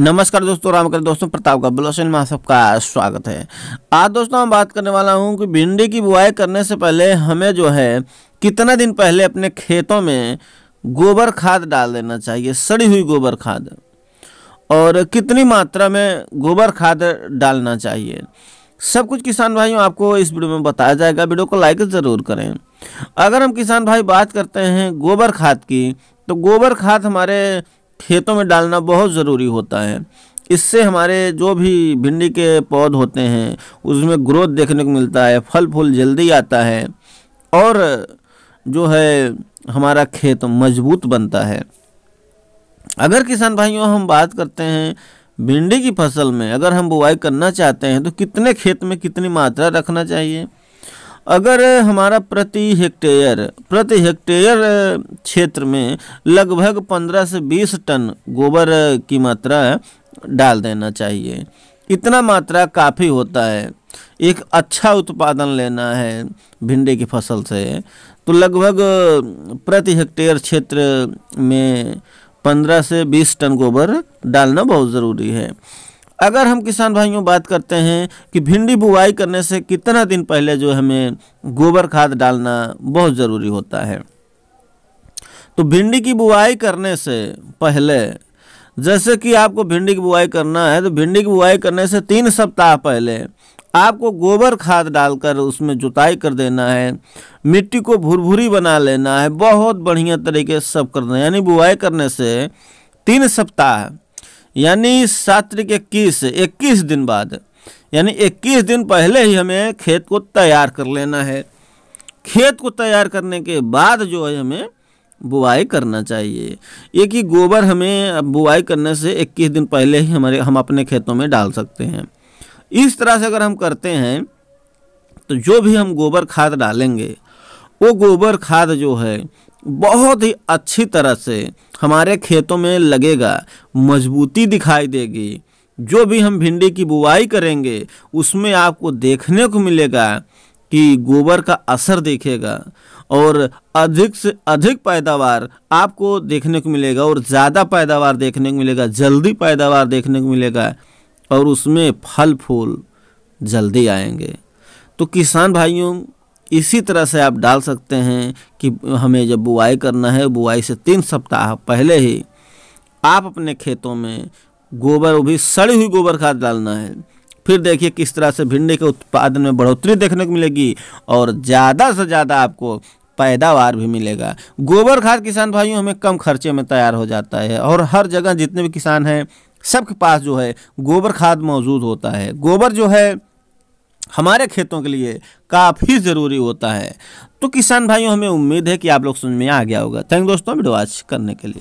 नमस्कार दोस्तों राम कर दोस्तों प्रताप का बुलोसन में सबका स्वागत है आज दोस्तों हम बात करने वाला हूं कि भिंडी की बुआई करने से पहले हमें जो है कितना दिन पहले अपने खेतों में गोबर खाद डाल देना चाहिए सड़ी हुई गोबर खाद और कितनी मात्रा में गोबर खाद डालना चाहिए सब कुछ किसान भाइयों आपको इस वीडियो में बताया जाएगा वीडियो को लाइक ज़रूर करें अगर हम किसान भाई बात करते हैं गोबर खाद की तो गोबर खाद हमारे खेतों में डालना बहुत ज़रूरी होता है इससे हमारे जो भी भिंडी के पौध होते हैं उसमें ग्रोथ देखने को मिलता है फल फूल जल्दी आता है और जो है हमारा खेत मजबूत बनता है अगर किसान भाइयों हम बात करते हैं भिंडी की फसल में अगर हम बुआई करना चाहते हैं तो कितने खेत में कितनी मात्रा रखना चाहिए अगर हमारा प्रति हेक्टेयर प्रति हेक्टेयर क्षेत्र में लगभग 15 से 20 टन गोबर की मात्रा डाल देना चाहिए इतना मात्रा काफ़ी होता है एक अच्छा उत्पादन लेना है भिंडी की फसल से तो लगभग प्रति हेक्टेयर क्षेत्र में 15 से 20 टन गोबर डालना बहुत ज़रूरी है अगर हम किसान भाइयों बात करते हैं कि भिंडी बुआई करने से कितना दिन पहले जो हमें गोबर खाद डालना बहुत ज़रूरी होता है तो भिंडी की बुआई करने से पहले जैसे कि आपको भिंडी की बुआई करना है तो भिंडी की बुआई करने से तीन सप्ताह पहले आपको गोबर खाद डालकर उसमें जुताई कर देना है मिट्टी को भुरभुरी बना लेना है बहुत बढ़िया तरीके से सब करना है यानी बुआई करने से तीन सप्ताह यानी सात्र के इक्कीस इक्कीस दिन बाद यानी इक्कीस दिन पहले ही हमें खेत को तैयार कर लेना है खेत को तैयार करने के बाद जो है हमें बुआई करना चाहिए ये कि गोबर हमें बुआई करने से 21 दिन पहले ही हमारे हम अपने खेतों में डाल सकते हैं इस तरह से अगर हम करते हैं तो जो भी हम गोबर खाद डालेंगे वो गोबर खाद जो है बहुत ही अच्छी तरह से हमारे खेतों में लगेगा मजबूती दिखाई देगी जो भी हम भिंडी की बुवाई करेंगे उसमें आपको देखने को मिलेगा कि गोबर का असर देखेगा और अधिक से अधिक पैदावार आपको देखने को मिलेगा और ज़्यादा पैदावार देखने को मिलेगा जल्दी पैदावार देखने को मिलेगा और उसमें फल फूल जल्दी आएंगे तो किसान भाइयों इसी तरह से आप डाल सकते हैं कि हमें जब बुआई करना है बुआई से तीन सप्ताह पहले ही आप अपने खेतों में गोबर भी सड़ी हुई गोबर खाद डालना है फिर देखिए किस तरह से भिंडी के उत्पादन में बढ़ोतरी देखने को मिलेगी और ज़्यादा से ज़्यादा आपको पैदावार भी मिलेगा गोबर खाद किसान भाइयों हमें कम खर्चे में तैयार हो जाता है और हर जगह जितने भी किसान हैं सबके पास जो है गोबर खाद मौजूद होता है गोबर जो है हमारे खेतों के लिए काफ़ी ज़रूरी होता है तो किसान भाइयों हमें उम्मीद है कि आप लोग समझ में आ गया होगा थैंक दोस्तों वीडियो आज करने के लिए